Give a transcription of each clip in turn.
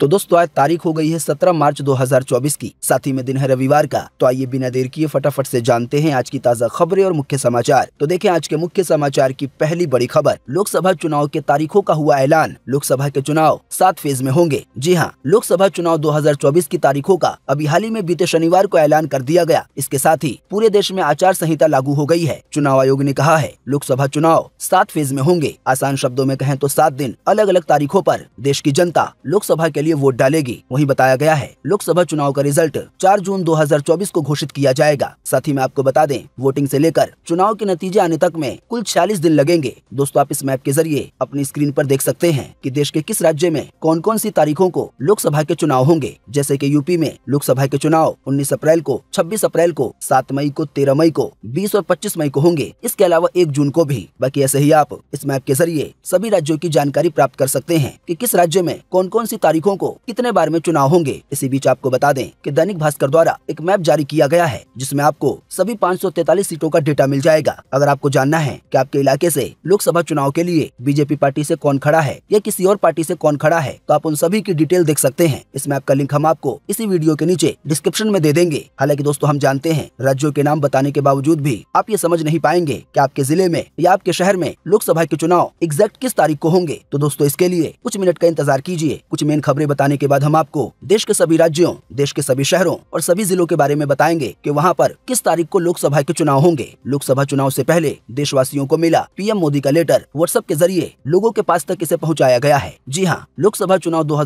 तो दोस्तों आज तारीख हो गई है 17 मार्च 2024 की साथ ही में दिन है रविवार का तो आइए बिना देर किए फटाफट से जानते हैं आज की ताज़ा खबरें और मुख्य समाचार तो देखें आज के मुख्य समाचार की पहली बड़ी खबर लोकसभा चुनाव के तारीखों का हुआ ऐलान लोकसभा के चुनाव सात फेज में होंगे जी हाँ लोकसभा चुनाव दो की तारीखों का अभी हाल ही में बीते शनिवार को ऐलान कर दिया गया इसके साथ ही पूरे देश में आचार संहिता लागू हो गयी है चुनाव आयोग ने कहा है लोकसभा चुनाव सात फेज में होंगे आसान शब्दों में कहें तो सात दिन अलग अलग तारीखों आरोप देश की जनता लोकसभा के लिए लिए वोट डालेगी वही बताया गया है लोकसभा चुनाव का रिजल्ट 4 जून 2024 को घोषित किया जाएगा साथ ही मैं आपको बता दें वोटिंग से लेकर चुनाव के नतीजे आने तक में कुल छियालीस दिन लगेंगे दोस्तों आप इस मैप के जरिए अपनी स्क्रीन आरोप देख सकते हैं की देश के किस राज्य में कौन कौन सी तारीखों को लोकसभा के चुनाव होंगे जैसे की यूपी में लोकसभा के चुनाव उन्नीस अप्रैल को छब्बीस अप्रैल को सात मई को तेरह मई को बीस और पच्चीस मई को होंगे इसके अलावा एक जून को भी बाकी ऐसे ही आप इस मैप के जरिए सभी राज्यों की जानकारी प्राप्त कर सकते हैं कि किस राज्य में कौन कौन सी तारीखों को कितने बार में चुनाव होंगे इसी बीच आपको बता दें कि दैनिक भास्कर द्वारा एक मैप जारी किया गया है जिसमें आपको सभी 543 सीटों का डेटा मिल जाएगा अगर आपको जानना है कि आपके इलाके से लोकसभा चुनाव के लिए बीजेपी पार्टी से कौन खड़ा है या किसी और पार्टी से कौन खड़ा है तो आप उन सभी की डिटेल देख सकते हैं इस मैप का लिंक हम आपको इसी वीडियो के नीचे डिस्क्रिप्शन में दे देंगे हालांकि दोस्तों हम जानते हैं राज्यों के नाम बताने के बावजूद भी आप ये समझ नहीं पाएंगे की आपके जिले में या आपके शहर में लोकसभा के चुनाव एग्जैक्ट किस तारीख को होंगे तो दोस्तों इसके लिए कुछ मिनट का इंतजार कीजिए कुछ मेन खबरें बताने के बाद हम आपको देश के सभी राज्यों देश के सभी शहरों और सभी जिलों के बारे में बताएंगे कि वहाँ पर किस तारीख को लोकसभा के चुनाव होंगे लोकसभा चुनाव से पहले देशवासियों को मिला पीएम मोदी का लेटर व्हाट्सएप के जरिए लोगों के पास तक इसे पहुँचाया गया है जी हाँ लोकसभा चुनाव दो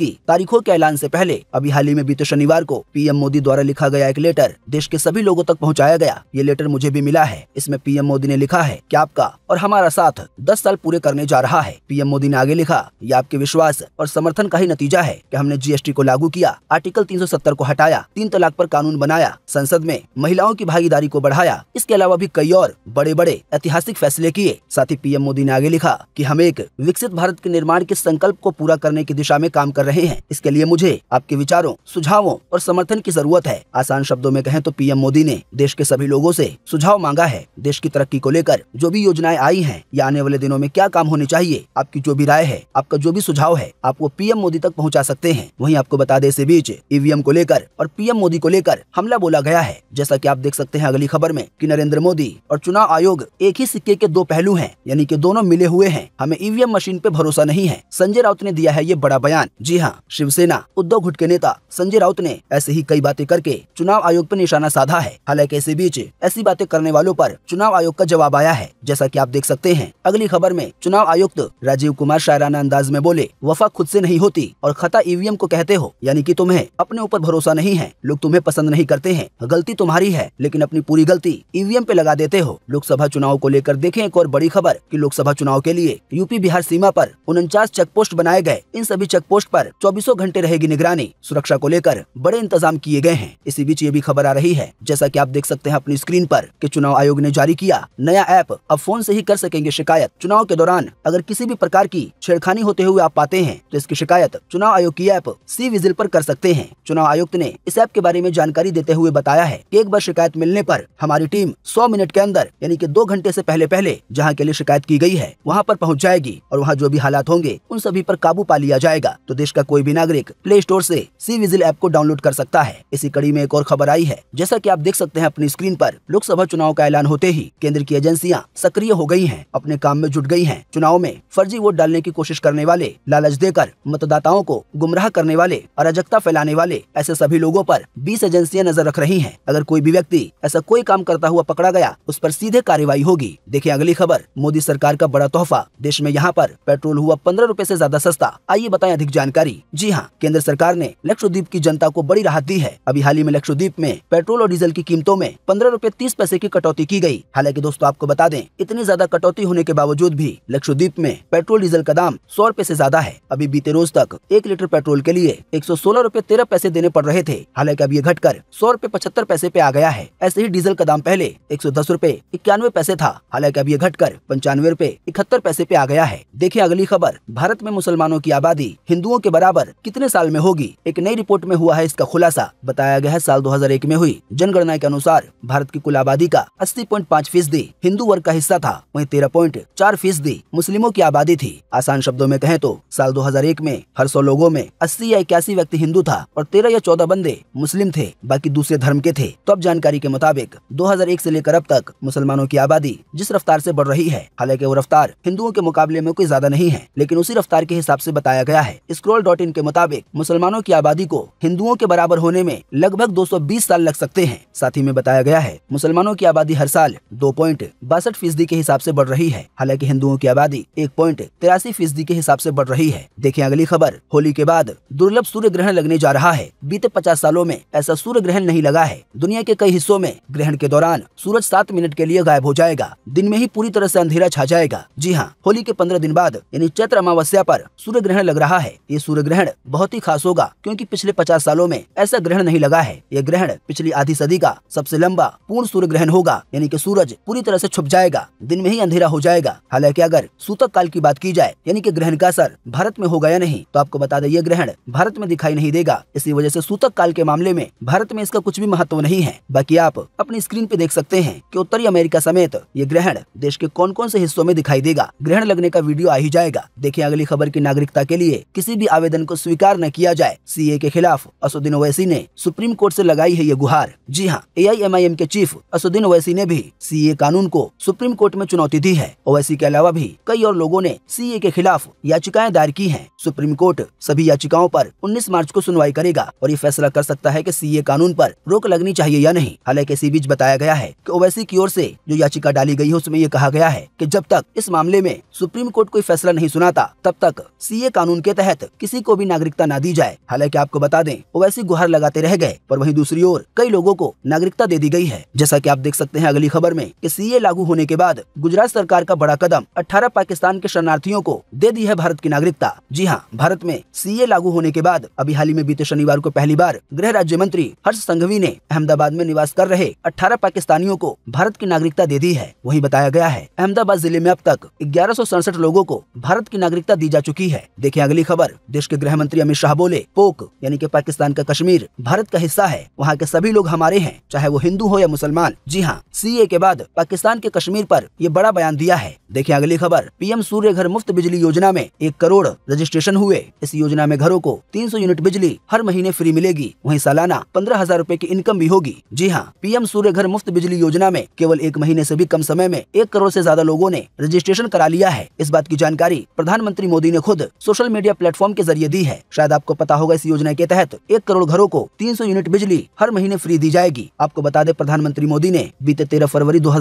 की तारीखों के ऐलान ऐसी पहले अभी हाल ही में बीते शनिवार को पीएम मोदी द्वारा लिखा गया एक लेटर देश के सभी लोगों तक पहुँचाया गया ये लेटर मुझे भी मिला है इसमें पीएम मोदी ने लिखा है की आपका और हमारा साथ दस साल पूरे करने जा रहा है पीएम मोदी ने आगे लिखा ये आपके विश्वास और समर्थन का ही नतीजा है कि हमने जीएसटी को लागू किया आर्टिकल 370 को हटाया तीन तलाक पर कानून बनाया संसद में महिलाओं की भागीदारी को बढ़ाया इसके अलावा भी कई और बड़े बड़े ऐतिहासिक फैसले किए साथ ही पीएम मोदी ने आगे लिखा की हम एक विकसित भारत के निर्माण के संकल्प को पूरा करने की दिशा में काम कर रहे हैं इसके लिए मुझे आपके विचारों सुझावों और समर्थन की जरूरत है आसान शब्दों में कहें तो पीएम मोदी ने देश के सभी लोगों से सुझाव मांगा है देश की तरक्की को लेकर जो भी योजनाएं आई हैं या आने वाले दिनों में क्या काम होने चाहिए आपकी जो भी राय है आपका जो भी सुझाव है आप वो पीएम मोदी तक पहुंचा सकते हैं वहीं आपको बता दें इसी बीच ईवीएम को लेकर और पीएम मोदी को लेकर हमला बोला गया है जैसा की आप देख सकते हैं अगली खबर में कि नरेंद्र मोदी और चुनाव आयोग एक ही सिक्के के दो पहलू है यानी की दोनों मिले हुए हैं हमें ईवीएम मशीन पे भरोसा नहीं है संजय राउत ने दिया है ये बड़ा बयान जी हाँ शिवसेना उद्धव घुट के नेता संजय राउत ने ऐसे ही कई बातें करके चुनाव आयोग आरोप निशाना साधा है हालांकि इसी बीच ऐसी बातें करने वालों आरोप चुनाव आयोग का जवाब आया है जैसा की आप देख सकते हैं अगली खबर में चुनाव आयुक्त राजीव कुमार शायराना अंदाज में बोले वफा खुद से नहीं होती और खता ईवीएम को कहते हो यानी कि तुम्हें अपने ऊपर भरोसा नहीं है लोग तुम्हें पसंद नहीं करते हैं गलती तुम्हारी है लेकिन अपनी पूरी गलती ईवीएम पे लगा देते हो लोकसभा चुनाव को लेकर देखे एक और बड़ी खबर की लोकसभा चुनाव के लिए यूपी बिहार सीमा आरोप उनचास चेक पोस्ट बनाए गए इन सभी चेक पोस्ट आरोप चौबीसों घंटे रहेगी निगरानी सुरक्षा को लेकर बड़े इंतजाम किए गए हैं इसी बीच ये भी खबर आ रही है जैसा की आप देख सकते हैं अपनी स्क्रीन आरोप की चुनाव आयोग ने जारी किया नया ऐप अब फोन ऐसी ही कर सकेंगे शिकायत चुनाव के दौरान अगर किसी भी प्रकार की छेड़खानी होते हुए आप पाते हैं तो इसकी शिकायत चुनाव आयोग की ऐप सी विजिल पर कर सकते हैं चुनाव आयुक्त ने इस ऐप के बारे में जानकारी देते हुए बताया है कि एक बार शिकायत मिलने पर हमारी टीम 100 मिनट के अंदर यानी कि दो घंटे से पहले पहले जहां के लिए शिकायत की गई है वहां पर पहुंच जाएगी और वहां जो भी हालात होंगे उन सभी पर काबू पा लिया जाएगा तो देश का कोई भी नागरिक प्ले स्टोर से सी विजिल ऐप को डाउनलोड कर सकता है इसी कड़ी में एक और खबर आई है जैसा की आप देख सकते हैं अपनी स्क्रीन आरोप लोकसभा चुनाव का ऐलान होते ही केंद्र की एजेंसियाँ सक्रिय हो गयी है अपने काम में जुट गयी है चुनाव में फर्जी वोट डालने की कोशिश करने वाले लालच देकर मतदाताओं महिलाओं को गुमराह करने वाले अराजकता फैलाने वाले ऐसे सभी लोगों पर 20 एजेंसियां नजर रख रही हैं। अगर कोई भी व्यक्ति ऐसा कोई काम करता हुआ पकड़ा गया उस पर सीधे कार्रवाई होगी देखिए अगली खबर मोदी सरकार का बड़ा तोहफा देश में यहाँ आरोप पेट्रोल हुआ पंद्रह रूपए ऐसी ज्यादा सस्ता आइए बताए अधिक जानकारी जी हाँ केंद्र सरकार ने लक्षद्वीप की जनता को बड़ी राहत दी है अभी हाल ही में लक्षद्वीप में पेट्रोल और डीजल की कीमतों में पंद्रह रूपए तीस पैसे की कटौती की गयी हालांकि दोस्तों आपको बता दें इतनी ज्यादा कटौती होने के बावजूद भी लक्षद्वीप में पेट्रोल डीजल का दाम सौ रूपए ऐसी ज्यादा है अभी बीते रोज तक एक लीटर पेट्रोल के लिए एक सौ सोलह रूपए तेरह पैसे देने पड़ रहे थे हालांकि अब ये घटकर सौ रूपए पचहत्तर पैसे पे आ गया है ऐसे ही डीजल का दाम पहले एक सौ दस रूपए इक्यानवे पैसे था हालांकि अब ये घटकर पंचानवे रूपए इकहत्तर पैसे पे आ गया है देखिए अगली खबर भारत में मुसलमानों की आबादी हिंदुओं के बराबर कितने साल में होगी एक नई रिपोर्ट में हुआ है इसका खुलासा बताया गया है साल एक में हुई जनगणना के अनुसार भारत की कुल आबादी का पाँच फीसदी हिंदू वर्ग का हिस्सा था वहीं चार फीसदी मुस्लिमों की आबादी थी आसान शब्दों में कहें तो साल एक में हर सौ लोगों में अस्सी या इक्यासी व्यक्ति हिंदू था और तेरह या चौदह बंदे मुस्लिम थे बाकी दूसरे धर्म के थे तो अब जानकारी के मुताबिक 2001 से लेकर अब तक मुसलमानों की आबादी जिस रफ्तार से बढ़ रही है हालांकि वो रफ्तार हिंदुओं के मुकाबले में कोई ज्यादा नहीं है लेकिन उसी रफ्तार के हिसाब से बताया गया है स्क्रोल डॉट इन के मुताबिक मुसलमानों की आबादी को हिंदुओं के बराबर होने में लगभग बीस साल लग सकते हैं साथ ही में बताया गया है मुसलमानों की आबादी हर साल दो पॉइंट बासठ फीसदी के हिसाब से बढ़ रही है हालांकि हिंदुओं की आबादी एक पॉइंट तिरासी फीसदी के हिसाब से बढ़ रही है देखें अगली खबर होली के बाद दुर्लभ सूर्य ग्रहण लगने जा रहा है बीते 50 सालों में ऐसा सूर्य ग्रहण नहीं लगा है दुनिया के कई हिस्सों में ग्रहण के दौरान सूरज सात मिनट के लिए गायब हो जाएगा दिन में ही पूरी तरह ऐसी अंधेरा छा जाएगा जी हाँ होली के पंद्रह दिन बाद यानी चैत्र अमावस्या आरोप सूर्य ग्रहण लग रहा है ये सूर्य ग्रहण बहुत ही खास होगा क्यूँकी पिछले पचास सालों में ऐसा ग्रहण नहीं लगा है यह ग्रहण पिछली आधी सदी का सबसे लंबा पूर्ण सूर्य ग्रहण होगा यानी कि सूरज पूरी तरह ऐसी छुप जाएगा दिन में ही अंधेरा हो जाएगा हालांकि अगर सूतक काल की बात की जाए यानी की ग्रहण का असर भारत में होगा या नहीं तो आपको आपको बता दें ये ग्रहण भारत में दिखाई नहीं देगा इसी वजह से सूतक काल के मामले में भारत में इसका कुछ भी महत्व नहीं है बाकी आप अपनी स्क्रीन पे देख सकते हैं कि उत्तरी अमेरिका समेत ये ग्रहण देश के कौन कौन से हिस्सों में दिखाई देगा ग्रहण लगने का वीडियो आ ही जाएगा देखिए अगली खबर की नागरिकता के लिए किसी भी आवेदन को स्वीकार न किया जाए सी के खिलाफ असुद्दीन ओवैसी ने सुप्रीम कोर्ट ऐसी लगाई है ये गुहार जी हाँ ए के चीफ असुद्दीन ओवैसी ने भी सी कानून को सुप्रीम कोर्ट में चुनौती दी है ओवैसी के अलावा भी कई और लोगों ने सी के खिलाफ याचिकाएं दायर की हैं। सुप्रीम कोर्ट सभी याचिकाओं पर 19 मार्च को सुनवाई करेगा और ये फैसला कर सकता है कि सीए कानून पर रोक लगनी चाहिए या नहीं हालांकि इसी बीच बताया गया है कि ओवैसी की ओर से जो याचिका डाली गई है उसमें ये कहा गया है कि जब तक इस मामले में सुप्रीम कोर्ट कोई फैसला नहीं सुनाता तब तक सीए कानून के तहत किसी को भी नागरिकता न ना दी जाए हालांकि आपको बता दें ओवैसी गुहार लगाते रह गए पर वही दूसरी ओर कई लोगों को नागरिकता दे दी गई है जैसा की आप देख सकते हैं अगली खबर में की सीए लागू होने के बाद गुजरात सरकार का बड़ा कदम अठारह पाकिस्तान के शरणार्थियों को दे दी है भारत की नागरिकता जी हाँ भारत में में सीए लागू होने के बाद अभी हाल ही में बीते शनिवार को पहली बार गृह राज्य मंत्री हर्ष संघवी ने अहमदाबाद में निवास कर रहे 18 पाकिस्तानियों को भारत की नागरिकता दे दी है वही बताया गया है अहमदाबाद जिले में अब तक ग्यारह लोगों को भारत की नागरिकता दी जा चुकी है देखिए अगली खबर देश के गृह मंत्री अमित शाह बोले पोक यानी कि पाकिस्तान का कश्मीर भारत का हिस्सा है वहाँ के सभी लोग हमारे हैं चाहे वो हिंदू हो या मुसलमान जी हाँ सीए के बाद पाकिस्तान के कश्मीर पर ये बड़ा बयान दिया है देखिए अगली खबर पीएम सूर्य घर मुफ्त बिजली योजना में एक करोड़ रजिस्ट्रेशन हुए इस योजना में घरों को 300 यूनिट बिजली हर महीने फ्री मिलेगी वहीं सालाना पंद्रह हजार रूपए की इनकम भी होगी जी हाँ पीएम सूर्य घर मुफ्त बिजली योजना में केवल एक महीने से भी कम समय में एक करोड़ से ज्यादा लोगों ने रजिस्ट्रेशन करा लिया है इस बात की जानकारी प्रधानमंत्री मोदी ने खुद सोशल मीडिया प्लेटफॉर्म के जरिए दी है शायद आपको पता होगा इस योजना के तहत एक करोड़ घरों को तीन यूनिट बिजली हर महीने फ्री दी जाएगी आपको बता दे प्रधानमंत्री मोदी ने बीते तेरह फरवरी दो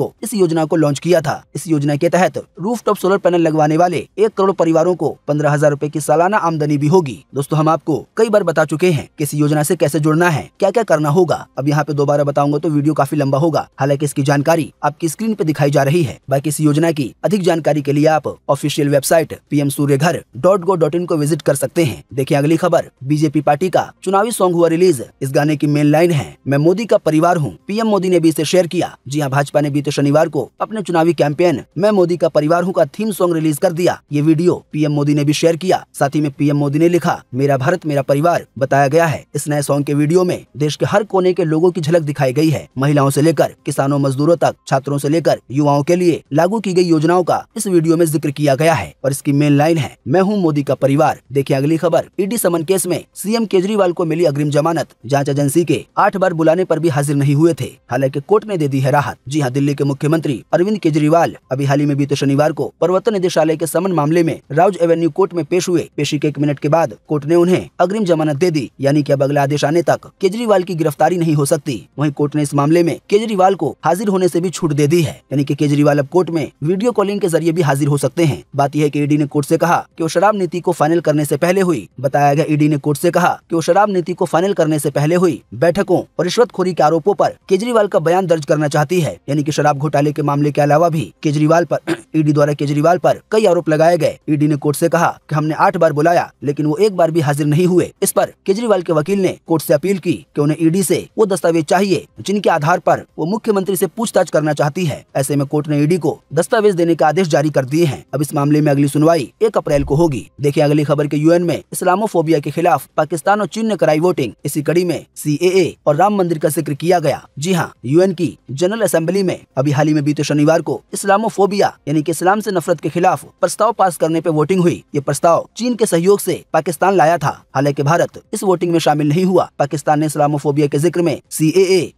को इस योजना को लॉन्च किया था इस योजना के तहत रूफ सोलर पैनल लगवाने वाले एक करोड़ परिवारों को पंद्रह हजार रूपए की सालाना सालाना आमदनी भी होगी दोस्तों हम आपको कई बार बता चुके हैं किस योजना से कैसे जुड़ना है क्या क्या करना होगा अब यहाँ पे दोबारा बताऊंगा तो वीडियो काफी लंबा होगा हालांकि इसकी जानकारी आपकी स्क्रीन पे दिखाई जा रही है बाकी इस योजना की अधिक जानकारी के लिए आप ऑफिशियल वेबसाइट पी सूर्य घर डॉट गो डॉट इन को विजिट कर सकते हैं देखिए अगली खबर बीजेपी पार्टी का चुनावी सॉन्ग हुआ रिलीज इस गाने की मेन लाइन है मैं मोदी का परिवार हूँ पीएम मोदी ने भी इसे शेयर किया जी हाँ भाजपा ने बीते तो शनिवार को अपने चुनावी कैंपेन मैं मोदी का परिवार हूँ का थीम सॉन्ग रिलीज कर दिया ये वीडियो पीएम मोदी ने भी शेयर किया साथ प्रति में पीएम मोदी ने लिखा मेरा भारत मेरा परिवार बताया गया है इस नए सॉन्ग के वीडियो में देश के हर कोने के लोगों की झलक दिखाई गई है महिलाओं से लेकर किसानों मजदूरों तक छात्रों से लेकर युवाओं के लिए लागू की गई योजनाओं का इस वीडियो में जिक्र किया गया है और इसकी मेन लाइन है मैं हूँ मोदी का परिवार देखिए अगली खबर ईडी समन केस में सीएम केजरीवाल को मिली अग्रिम जमानत जाँच एजेंसी के आठ बार बुलाने आरोप भी हाजिर नहीं हुए थे हालांकि कोर्ट ने दे दी है राहत जी हाँ दिल्ली के मुख्यमंत्री अरविंद केजरीवाल अभी हाल ही में बीते शनिवार को प्रवर्तन निदेशालय के समन मामले में राउज एवेन्यू कोर्ट में पेश हुए पेशी के एक मिनट के बाद कोर्ट ने उन्हें अग्रिम जमानत दे दी यानी कि अब अगले आदेश आने तक केजरीवाल की गिरफ्तारी नहीं हो सकती वहीं कोर्ट ने इस मामले में केजरीवाल को हाजिर होने से भी छूट दे दी है यानी कि केजरीवाल अब कोर्ट में वीडियो कॉलिंग के जरिए भी हाजिर हो सकते हैं बात यह है की ईडी ने कोर्ट से कहा कि वो शराब नीति को फाइनल करने से पहले हुई बताया गया ईडी ने कोर्ट से कहा कि वो शराब नीति को फाइनल करने से पहले हुई बैठकों और रिश्वतखोरी के आरोपों पर केजरीवाल का बयान दर्ज करना चाहती है यानी कि शराब घोटाले के मामले के अलावा भी केजरीवाल पर ईडी द्वारा केजरीवाल पर कई आरोप लगाए गए ईडी ने कोर्ट से कहा कि हमने आठ बार बुलाया लेकिन वो एक बार भी हाजिर नहीं हुए इस पर केजरीवाल के वकील ने कोर्ट से अपील की कि उन्हें ईडी से वो दस्तावेज चाहिए जिनके आधार पर वो मुख्यमंत्री से पूछताछ करना चाहती है ऐसे में कोर्ट ने ईडी को दस्तावेज देने के आदेश जारी कर दिए हैं अब इस मामले में अगली सुनवाई एक अप्रैल को होगी देखिए अगली खबर के यूएन में इस्लामोफोबिया के खिलाफ पाकिस्तान और चीन ने कराई वोटिंग इसी कड़ी में सी और राम मंदिर का जिक्र किया गया जी हाँ यूएन की जनरल असेंबली में अभी हाल ही में बीते शनिवार को इस्लामोफोबिया यानी के इस्लाम से नफरत के खिलाफ प्रस्ताव पास करने पे वोटिंग हुई ये प्रस्ताव चीन के सहयोग से पाकिस्तान लाया था हालांकि भारत इस वोटिंग में शामिल नहीं हुआ पाकिस्तान ने इस्लामोफोबिया के जिक्र में सी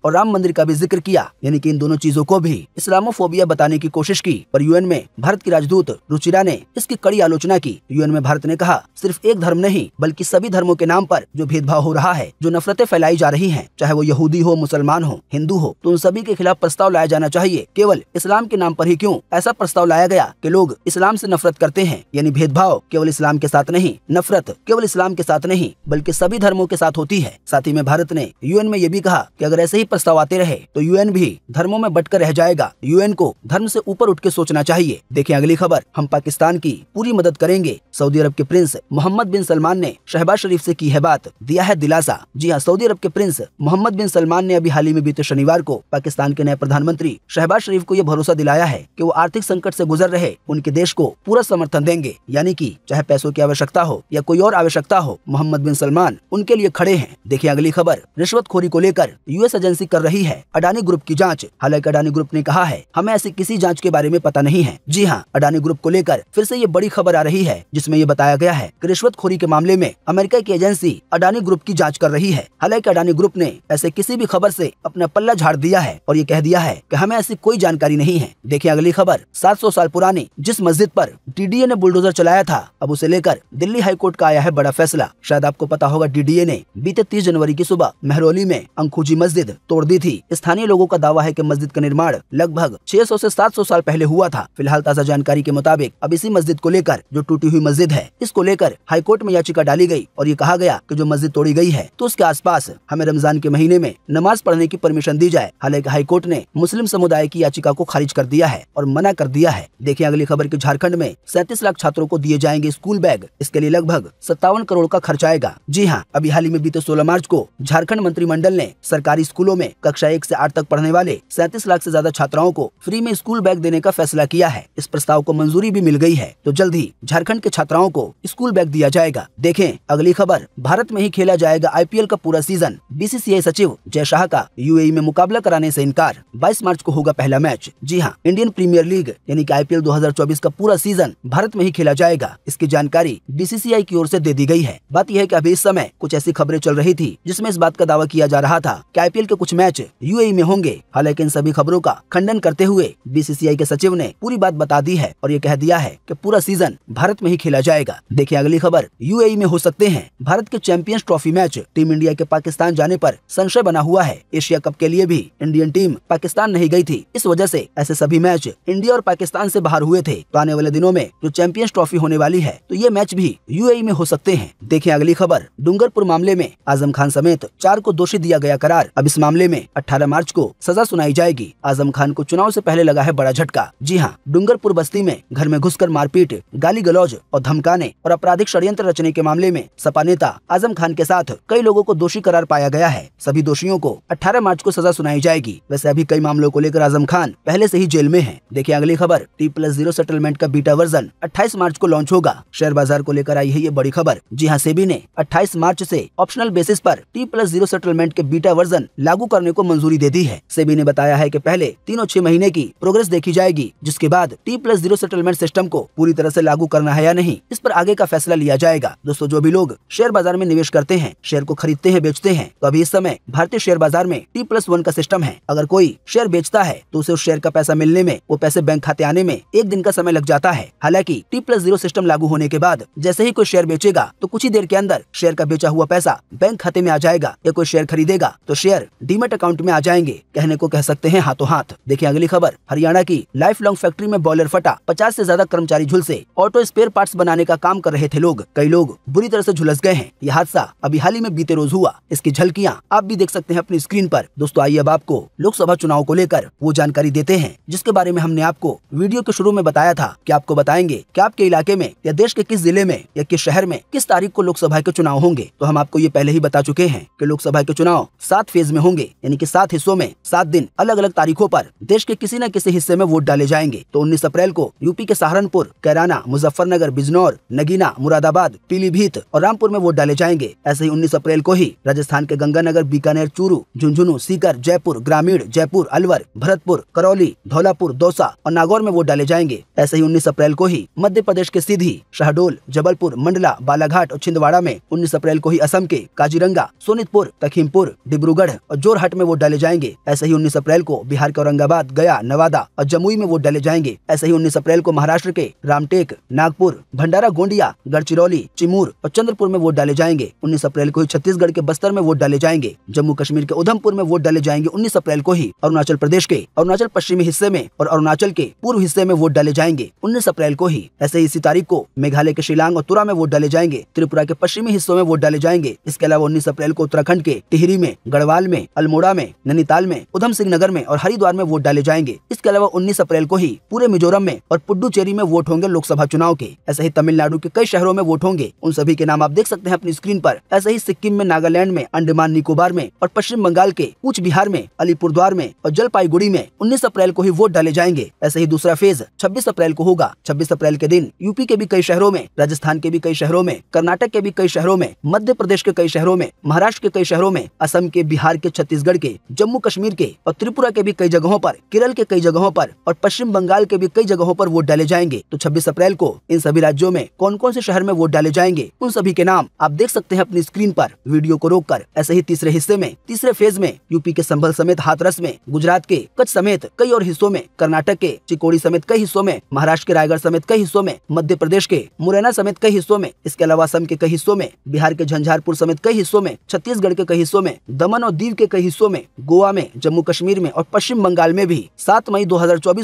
और राम मंदिर का भी जिक्र किया यानी की इन दोनों चीजों को भी इस्लामोफोबिया बताने की कोशिश की आरोप यू में भारत की राजदूत रुचिरा ने इसकी कड़ी आलोचना की यू में भारत ने कहा सिर्फ एक धर्म नहीं बल्कि सभी धर्मों के नाम आरोप जो भेदभाव हो रहा है जो नफरतें फैलाई जा रही है चाहे वो यहूदी हो मुसलमान हो हिंदू हो तो उन सभी के खिलाफ प्रस्ताव लाया जाना चाहिए केवल इस्लाम के नाम पर ही क्यों ऐसा प्रस्ताव लाया बताया गया कि लोग इस्लाम से नफरत करते हैं यानी भेदभाव केवल इस्लाम के साथ नहीं नफरत केवल इस्लाम के साथ नहीं बल्कि सभी धर्मों के साथ होती है साथ ही में भारत ने यूएन में ये भी कहा कि अगर ऐसे ही प्रस्ताव आते रहे तो यूएन भी धर्मों में बटकर रह जाएगा यूएन को धर्म से ऊपर उठ के सोचना चाहिए देखें अगली खबर हम पाकिस्तान की पूरी मदद करेंगे सऊदी अरब के प्रिंस मोहम्मद बिन सलमान ने शहबाज शरीफ ऐसी की है बात दिया है दिलासा जी हाँ सऊदी अरब के प्रिंस मोहम्मद बिन सलमान ने अभी हाल ही में बीते शनिवार को पाकिस्तान के नए प्रधानमंत्री शहबाज शरीफ को यह भरोसा दिलाया है की वो आर्थिक संकट से गुजर रहे उनके देश को पूरा समर्थन देंगे यानी कि चाहे पैसों की आवश्यकता हो या कोई और आवश्यकता हो मोहम्मद बिन सलमान उनके लिए खड़े हैं देखिए अगली खबर रिश्वतखोरी को लेकर यूएस एजेंसी कर रही है अडानी ग्रुप की जाँच हालांकि अडानी ग्रुप ने कहा है हमें ऐसी किसी जाँच के बारे में पता नहीं है जी हाँ अडानी ग्रुप को लेकर फिर ऐसी ये बड़ी खबर आ रही है जिसमे ये बताया गया है की रिश्वतखोरी के मामले में अमेरिका की एजेंसी अडानी ग्रुप की जाँच कर रही है हालांकि अडानी ग्रुप ने ऐसे किसी भी खबर ऐसी अपना पल्ला झाड़ दिया है और ये कह दिया है की हमें ऐसी कोई जानकारी नहीं है देखिए अगली खबर सात 200 साल पुरानी जिस मस्जिद पर डीडीए ने बुलडोजर चलाया था अब उसे लेकर दिल्ली हाईकोर्ट का आया है बड़ा फैसला शायद आपको पता होगा डीडीए ने बीते 30 जनवरी की सुबह मेहरोली में अंकुजी मस्जिद तोड़ दी थी स्थानीय लोगों का दावा है कि मस्जिद का निर्माण लगभग 600 से 700 साल पहले हुआ था फिलहाल ताजा जानकारी के मुताबिक अब इसी मस्जिद को लेकर जो टूटी हुई मस्जिद है इसको लेकर हाईकोर्ट में याचिका डाली गयी और ये कहा गया की जो मस्जिद तोड़ी गयी है तो उसके आस हमें रमजान के महीने में नमाज पढ़ने की परमिशन दी जाए हालांकि हाईकोर्ट ने मुस्लिम समुदाय की याचिका को खारिज कर दिया है और मना कर दिया है है देखिए अगली खबर की झारखंड में सैतीस लाख छात्रों को दिए जाएंगे स्कूल बैग इसके लिए लगभग सत्तावन करोड़ का खर्च आएगा जी हाँ अभी हाल ही में बीते सोलह मार्च को झारखंड मंत्रिमंडल ने सरकारी स्कूलों में कक्षा एक ऐसी आठ तक पढ़ने वाले सैंतीस लाख ऐसी ज्यादा छात्राओं को फ्री में स्कूल बैग देने का फैसला किया है इस प्रस्ताव को मंजूरी भी मिल गयी है तो जल्द ही झारखण्ड के छात्राओं को स्कूल बैग दिया जाएगा देखे अगली खबर भारत में ही खेला जाएगा आई का पूरा सीजन बीसीसीआई सचिव जय शाह का यू में मुकाबला कराने ऐसी इनकार बाईस मार्च को होगा पहला मैच जी हाँ इंडियन प्रीमियर लीग यानी कि आईपीएल 2024 का पूरा सीजन भारत में ही खेला जाएगा इसकी जानकारी बीसीसीआई की ओर से दे दी गई है बात यह है कि अभी इस समय कुछ ऐसी खबरें चल रही थी जिसमें इस बात का दावा किया जा रहा था कि आईपीएल के कुछ मैच यूएई में होंगे हालांकि इन सभी खबरों का खंडन करते हुए बीसीसीआई के सचिव ने पूरी बात बता दी है और ये कह दिया है की पूरा सीजन भारत में ही खेला जाएगा देखिए अगली खबर यू में हो सकते हैं भारत के champions trophy match team India के पाकिस्तान जाने पर संशय बना हुआ है एशिया कप के लिए भी इंडियन टीम पाकिस्तान नहीं गई थी इस वजह से ऐसे सभी मैच इंडिया और पाकिस्तान पाकिस्तान से बाहर हुए थे तो आने वाले दिनों में जो चैंपियंस ट्रॉफी होने वाली है तो ये मैच भी यूएई में हो सकते हैं देखें अगली खबर डूंगरपुर मामले में आजम खान समेत चार को दोषी दिया गया करार अब इस मामले में अठारह मार्च को सजा सुनाई जाएगी आजम खान को चुनाव ऐसी पहले लगा है बड़ा झटका जी हाँ डूंगरपुर बस्ती में घर में घुस मारपीट गाली गलौज और धमकाने और आपराधिक षडयंत्र रचने के मामले में सपा नेता आजम खान के साथ कई लोगों को दोषी करार पाया गया है सभी दोषियों को अठारह मार्च को सजा सुनाई जाएगी वैसे अभी कई मामलों को लेकर आजम खान पहले से ही जेल में है देखिए अगली खबर टी प्लस जीरो सेटलमेंट का बीटा वर्जन 28 मार्च को लॉन्च होगा शेयर बाजार को लेकर आई है ये बड़ी खबर जी हाँ सेबी ने 28 मार्च से ऑप्शनल बेसिस पर टी प्लस जीरो सेटलमेंट के बीटा वर्जन लागू करने को मंजूरी दे दी है सेबी ने बताया है की पहले तीनों छह महीने की प्रोग्रेस देखी जाएगी जिसके बाद T plus zero settlement system को पूरी तरह ऐसी लागू करना है या नहीं इस पर आगे का फैसला लिया जाएगा दोस्तों जो भी लोग शेयर बाजार में निवेश करते हैं शेयर को खरीदते हैं बेचते हैं तो अभी इस समय भारतीय शेयर बाजार में टी प्लस वन का सिस्टम है अगर कोई शेयर बेचता है तो उसे उस शेयर का पैसा मिलने में वो पैसे बैंक खाते आने होने में एक दिन का समय लग जाता है हालांकि टी प्लस जीरो सिस्टम लागू होने के बाद जैसे ही कोई शेयर बेचेगा तो कुछ ही देर के अंदर शेयर का बेचा हुआ पैसा बैंक खाते में आ जाएगा या कोई शेयर खरीदेगा तो शेयर डीमेट अकाउंट में आ जाएंगे कहने को कह सकते हैं हाथों हाथ देखिए अगली खबर हरियाणा की लाइफ लॉन्ग फैक्ट्री में बॉयलर फटा पचास ऐसी ज्यादा कर्मचारी झुलसे ऑटो स्पेयर पार्ट बनाने का काम कर रहे थे लोग कई लोग बुरी तरह ऐसी झुलस गए हैं यह हादसा अभी हाल ही में बीते रोज हुआ इसकी झलकियाँ आप भी देख सकते हैं अपनी स्क्रीन आरोप दोस्तों आइए अब आपको लोकसभा चुनाव को लेकर वो जानकारी देते हैं जिसके बारे में हमने आपको वीडियो के शुरू में बताया था कि आपको बताएंगे कि आपके इलाके में या देश के किस जिले में या किस शहर में किस तारीख को लोकसभा के चुनाव होंगे तो हम आपको ये पहले ही बता चुके हैं कि लोकसभा के चुनाव सात फेज में होंगे यानी कि सात हिस्सों में सात दिन अलग अलग तारीखों पर देश के किसी न किसी हिस्से में वोट डाले जाएंगे तो उन्नीस अप्रैल को यूपी के सहारनपुर कैराना मुजफ्फरनगर बिजनौर नगीना मुरादाबाद पीलीभीत और रामपुर में वोट डाले जाएंगे ऐसे ही उन्नीस अप्रैल को ही राजस्थान के गंगानगर बीकानेर चूरू झुंझुनू सीकर जयपुर ग्रामीण जयपुर अलवर भरतपुर करौली धौलापुर दौसा और नागौर में वोट डाले जाएंगे ऐसे ही उन्नीस अप्रैल को ही मध्य प्रदेश के सीधी शहडोल जबलपुर मंडला बालाघाट और छिंदवाड़ा में उन्नीस अप्रैल को ही असम के काजीरंगा सोनितपुर तखीमपुर डिब्रूगढ़ और जोरहट में वोट डाले जाएंगे ऐसे ही उन्नीस अप्रैल को बिहार के औरंगाबाद गया नवादा और जमुई में वोट डाले जाएंगे ऐसे ही उन्नीस अप्रैल को महाराष्ट्र के रामटेक नागपुर भंडारा गोंडिया गढ़चिरौली चिमूर और चंद्रपुर में वोट डाले जाएंगे उन्नीस अप्रैल को ही छत्तीसगढ़ के बस्तर में वोट डाले जाएंगे जम्मू कश्मीर के उधमपुर में वोट डाले जाएंगे उन्नीस अप्रैल को ही अरुणाचल प्रदेश के अरुणाचल पश्चिमी हिस्से में और अरुणाचल के पूर्व कुरु हिस्से में वोट डाले जाएंगे उन्नीस अप्रैल को ही ऐसे इसी तारीख को मेघालय के शिलांग और तुरा में वोट डाले जाएंगे त्रिपुरा के पश्चिमी हिस्सों में वोट डाले जाएंगे इसके अलावा उन्नीस अप्रैल को उत्तराखंड के टिहरी में गढ़वाल में अल्मोड़ा में नैनीताल में उधम सिंह नगर में और हरिद्वार में वोट डाले जाएंगे इसके अलावा उन्नीस अप्रैल को ही पूरे मिजोरम में और पुडुचेरी में वोट होंगे लोकसभा चुनाव के ऐसे ही तमिलनाडु के कई शहरों में वोट होंगे उन सभी के नाम आप देख सकते हैं अपनी स्क्रीन पर ऐसे ही सिक्किम में नागालैंड में अंडमान निकोबार में और पश्चिम बंगाल के कुछ बिहार में अलीपुरद्वार में और जलपाईगुड़ी में उन्नीस अप्रैल को ही वोट डाले जाएंगे ऐसे ही दूसरा फेज 26 अप्रैल को होगा 26 अप्रैल के दिन यूपी के भी कई शहरों में राजस्थान के भी कई शहरों में कर्नाटक के भी कई शहरों में मध्य प्रदेश के कई शहरों में महाराष्ट्र के कई शहरों में असम के बिहार के छत्तीसगढ़ के जम्मू कश्मीर के और त्रिपुरा के भी कई जगहों पर केरल के कई जगहों पर और पश्चिम बंगाल के भी कई जगहों पर वोट डाले जाएंगे तो 26 अप्रैल को इन सभी राज्यों में कौन कौन से शहर में वोट डाले जाएंगे उन सभी के नाम आप देख सकते हैं अपनी स्क्रीन पर वीडियो को कर ऐसे ही तीसरे हिस्से में तीसरे फेज में यूपी के संभल समेत हाथरस में गुजरात के कच्छ समेत कई और हिस्सों में कर्नाटक के चिकोड़ी पौड़ी समेत कई हिस्सों में महाराष्ट्र के रायगढ़ समेत कई हिस्सों में मध्य प्रदेश के मुरैना समेत कई हिस्सों में इसके अलावा असम के कई हिस्सों में बिहार के झंझारपुर समेत कई हिस्सों में छत्तीसगढ़ के कई हिस्सों में दमन और दीव के कई हिस्सों में गोवा में जम्मू कश्मीर में और पश्चिम बंगाल में भी सात मई दो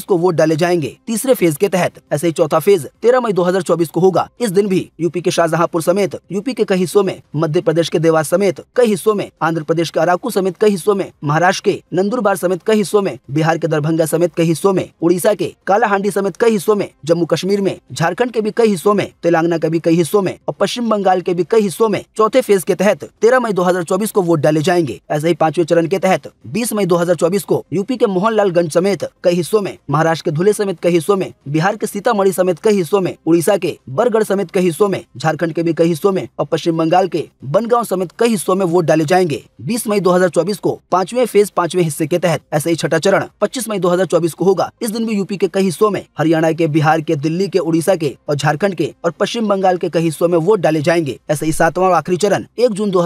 को वोट डाले जाएंगे तीसरे फेज के तहत ऐसे ही चौथा फेज तेरह मई दो को होगा इस दिन भी यूपी के शाहजहांपुर समेत यूपी के कई हिस्सों में मध्य प्रदेश के देवास समेत कई हिस्सों में आंध्र प्रदेश के अराकू समेत कई हिस्सों में महाराष्ट्र के नंदुरबार समेत कई हिस्सों में बिहार के दरभंगा समेत कई हिस्सों में उड़ीसा के कालाहांडी समेत कई हिस्सों में जम्मू कश्मीर में झारखंड के भी कई हिस्सों में तेलंगाना के भी कई हिस्सों में और पश्चिम बंगाल के भी कई हिस्सों में चौथे फेज के तहत तेरह मई 2024 को वोट डाले जाएंगे ऐसे ही पांचवें चरण के तहत बीस मई 2024 को यूपी के मोहनलालगंज समेत कई हिस्सों में महाराष्ट्र के धुले समेत कई हिस्सों में बिहार के सीतामढ़ी समेत कई हिस्सों में उड़ीसा के बरगढ़ समेत कई हिस्सों में झारखंड के भी कई हिस्सों में और पश्चिम बंगाल के बनगांव समेत कई हिस्सों में वोट डाले जाएंगे बीस मई दो को पांचवें फेज पांचवें हिस्से के तहत ऐसे ही छठा चरण पच्चीस मई दो को होगा इस दिन भी यूपी के कई हिस्सों में हरियाणा के बिहार के दिल्ली के उड़ीसा के और झारखंड के और पश्चिम बंगाल के कई हिस्सों में वोट डाले जाएंगे ऐसे ही सातवां और आखिरी चरण एक जून दो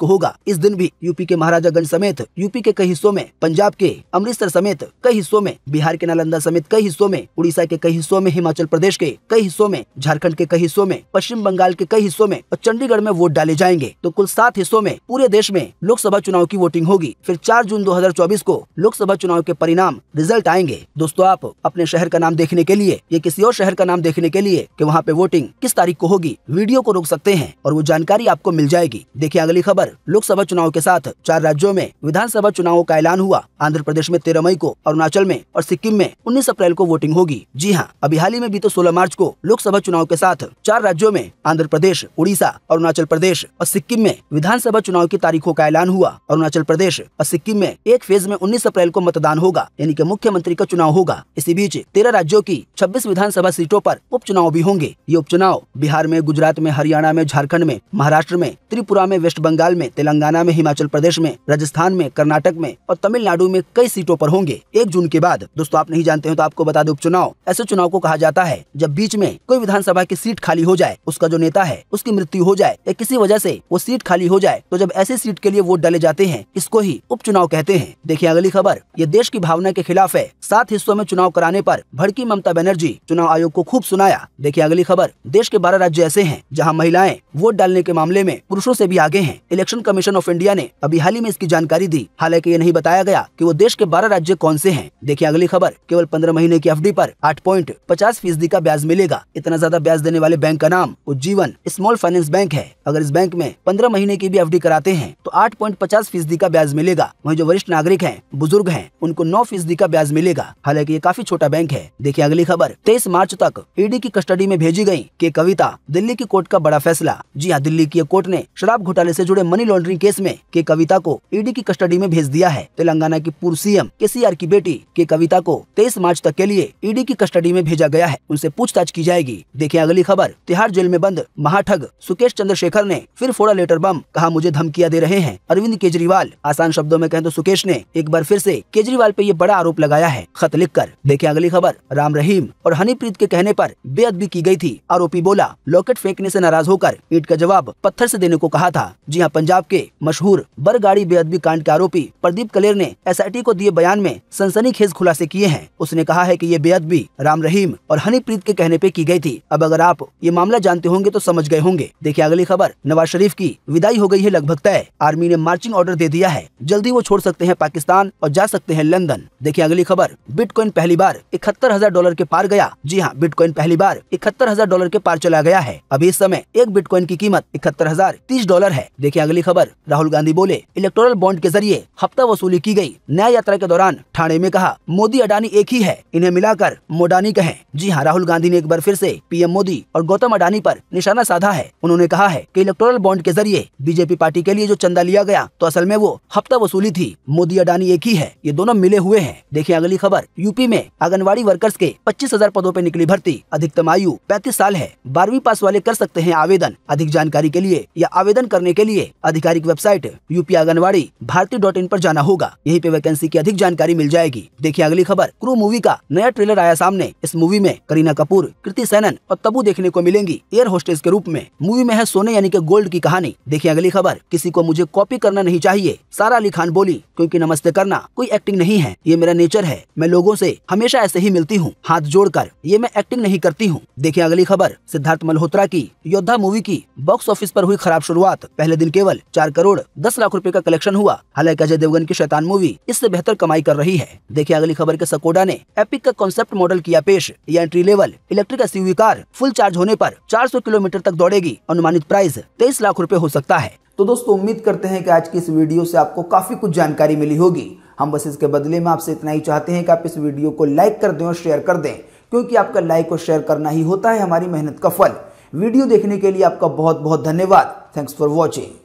को होगा इस दिन भी यूपी के महाराजागंज समेत यूपी के कई हिस्सों में पंजाब के अमृतसर समेत कई हिस्सों में बिहार के नालंदा समेत कई हिस्सों में उड़ीसा के कई हिस्सों में हिमाचल प्रदेश के कई हिस्सों में झारखंड के कई हिस्सों में पश्चिम बंगाल के कई हिस्सों में और चंडीगढ़ में वोट डाले जाएंगे तो कुल सात हिस्सों में पूरे देश में लोकसभा चुनाव की वोटिंग होगी फिर चार जून 2024 को लोकसभा चुनाव के परिणाम रिजल्ट आएंगे दोस्तों आप अपने शहर का नाम देखने के लिए या किसी और शहर का नाम देखने के लिए कि वहाँ पे वोटिंग किस तारीख को होगी वीडियो को रोक सकते हैं और वो जानकारी आपको मिल जाएगी देखिए अगली खबर लोकसभा चुनाव के साथ चार राज्यों में विधानसभा चुनावों का ऐलान हुआ आंध्र प्रदेश में तेरह मई को अरुणाचल में और सिक्किम में उन्नीस अप्रैल को वोटिंग होगी जी हाँ अभी हाल ही में बीते सोलह मार्च को लोकसभा चुनाव के साथ चार राज्यों में आंध्र प्रदेश उड़ीसा अरुणाचल प्रदेश और सिक्किम में विधानसभा चुनाव की तारीखों का ऐलान हुआ अरुणाचल प्रदेश और सिक्किम में एक फेज में 19 अप्रैल को मतदान होगा यानी कि मुख्यमंत्री का चुनाव होगा इसी बीच तेरह राज्यों की छब्बीस विधानसभा सीटों पर उपचुनाव भी होंगे ये उपचुनाव बिहार में गुजरात में हरियाणा में झारखंड में महाराष्ट्र में त्रिपुरा में वेस्ट बंगाल में तेलंगाना में हिमाचल प्रदेश में राजस्थान में कर्नाटक में और तमिलनाडु में कई सीटों पर होंगे एक जून के बाद दोस्तों आप नहीं जानते हो तो आपको बता दो उपचुनाव ऐसे चुनाव को कहा जाता है जब बीच में कोई विधानसभा की सीट खाली हो जाए उसका जो नेता है उसकी मृत्यु हो जाए या किसी वजह से वो सीट खाली हो जाए तो जब ऐसी सीट के लिए वोट डाले जाते हैं इसको ही उपचुनाव कहते हैं देखिए अगली खबर ये देश की भावना के खिलाफ है सात हिस्सों में चुनाव कराने पर भड़की ममता बनर्जी चुनाव आयोग को खूब सुनाया देखिए अगली खबर देश के बारह राज्य ऐसे हैं जहां महिलाएं वोट डालने के मामले में पुरुषों से भी आगे हैं इलेक्शन कमीशन ऑफ इंडिया ने अभी हाल ही में इसकी जानकारी दी हालांकि ये नहीं बताया गया की वो देश के बारह राज्य कौन से है देखिए अगली खबर केवल पंद्रह महीने की अवधि आरोप आठ पॉइंट पचास फीसदी का ब्याज मिलेगा इतना ज्यादा ब्याज देने वाले बैंक का नाम उज्जीवन स्मॉल फाइनेंस बैंक है अगर इस बैंक में पंद्रह महीने की भी अवधि कराते हैं तो आठ पॉइंट पचास फीसदी का ब्याज मिलेगा वही जो वरिष्ठ नागरिक है बुजुर्ग है उनको नौ फीसदी का ब्याज मिलेगा हालांकि ये काफी छोटा बैंक है देखिए अगली खबर तेईस मार्च तक ईडी की कस्टडी में भेजी गयी के कविता दिल्ली की कोर्ट का बड़ा फैसला जी हाँ दिल्ली की कोर्ट ने शराब घोटाले ऐसी जुड़े मनी लॉन्ड्रिंग केस में के कविता को ईडी की कस्टडी में भेज दिया है तेलंगाना की पूर्व सीएम के की बेटी के कविता को तेईस मार्च तक के लिए ईडी की कस्टडी में भेजा गया है उनसे पूछताछ की जाएगी देखिए अगली खबर तिहाड़ जेल में बंद महाठग सुकेश चंद्रशेखर ने फिर फोड़ा लेटर बम कहा मुझे धमकिया दे रहे हैं अरविंद केजरीवाल आसान शब्दों में कहें तो सुकेश ने एक बार फिर से केजरीवाल पे ये बड़ा आरोप लगाया है खत कर देखे अगली अगली खबर राम रहीम और हनीप्रीत के कहने पर बेअदबी की गई थी आरोपी बोला लॉकेट फेंकने से नाराज होकर ईट का जवाब पत्थर से देने को कहा था जी हां पंजाब के मशहूर बरगाड़ी बेअदबी कांड के आरोपी प्रदीप कलेर ने एस को दिए बयान में सनसनी खेज खुलासे किए हैं उसने कहा है की ये बेअदबी राम रहीम और हनीप्रीत के कहने पे की गयी थी अब अगर आप ये मामला जानते होंगे तो समझ गए होंगे देखिए अगली खबर नवाज शरीफ की विदाई हो गई है लगभग तय आर्मी ने मार्चिंग ऑर्डर दे दिया है जल्दी वो छोड़ सकते हैं पाकिस्तान और जा सकते हैं लंदन देखिए अगली खबर बिटकॉइन पहली बार इकहत्तर हजार डॉलर के पार गया जी हाँ बिटकॉइन पहली बार इकहत्तर हजार डॉलर के पार चला गया है अभी इस समय एक बिटकॉइन की कीमत इकहत्तर हजार तीस डॉलर है देखिए अगली खबर राहुल गांधी बोले इलेक्टोरल बॉन्ड के जरिए हफ्ता वसूली की गई न्याय यात्रा के दौरान थाने में कहा मोदी अडानी एक ही है इन्हें मिलाकर मोडानी कहें जी हाँ राहुल गांधी ने एक बार फिर से पीएम मोदी और गौतम अडानी पर निशाना साधा है उन्होंने कहा है कि इलेक्टोरल बॉन्ड के जरिए बीजेपी पार्टी के लिए जो चंदा लिया गया तो असल में वो हफ्ता वसूली थी मोदी अडानी एक ही है ये दोनों मिले हुए हैं देखिए अगली खबर यूपी में अगर आंगनवाड़ी वर्कर्स के पच्चीस हजार पदों पर निकली भर्ती अधिकतम आयु पैंतीस साल है बारहवीं पास वाले कर सकते हैं आवेदन अधिक जानकारी के लिए या आवेदन करने के लिए आधिकारिक website UP Anganwadi Bharti dot in आरोप जाना होगा यही पे वैकेंसी की अधिक जानकारी मिल जाएगी देखिए अगली खबर क्रू मूवी का नया ट्रेलर आया सामने इस मूवी में करीना कपूर कृति सैनन और तबू देखने को मिलेंगी एयर होस्टेस के रूप में मूवी में है सोने यानी के गोल्ड की कहानी देखिए अगली खबर किसी को मुझे कॉपी करना नहीं चाहिए सारा अली खान बोली क्योंकि नमस्ते करना कोई एक्टिंग नहीं है ये मेरा नेचर है मैं लोगों से हमेशा ऐसे ही मिलती हूँ हाथ जोड़कर ये मैं एक्टिंग नहीं करती हूँ देखिए अगली खबर सिद्धार्थ मल्होत्रा की योद्धा मूवी की बॉक्स ऑफिस पर हुई खराब शुरुआत पहले दिन केवल चार करोड़ दस लाख रुपए का कलेक्शन हुआ हालांकि अजय देवगन की शैतान मूवी इससे बेहतर कमाई कर रही है देखिए अगली खबर के सकोडा ने एपिक का कॉन्सेप्ट मॉडल किया पेश यह entry level electric S car full charge होने आरोप चार किलोमीटर तक दौड़ेगी अनुमानित प्राइस तेईस लाख रूपए हो सकता है तो दोस्तों उम्मीद करते हैं की आज की इस वीडियो ऐसी आपको काफी कुछ जानकारी मिली होगी हम बस इसके बदले में आपसे इतना ही चाहते हैं कि आप इस वीडियो को लाइक कर दें और शेयर कर दें क्योंकि आपका लाइक और शेयर करना ही होता है हमारी मेहनत का फल वीडियो देखने के लिए आपका बहुत बहुत धन्यवाद थैंक्स फॉर वॉचिंग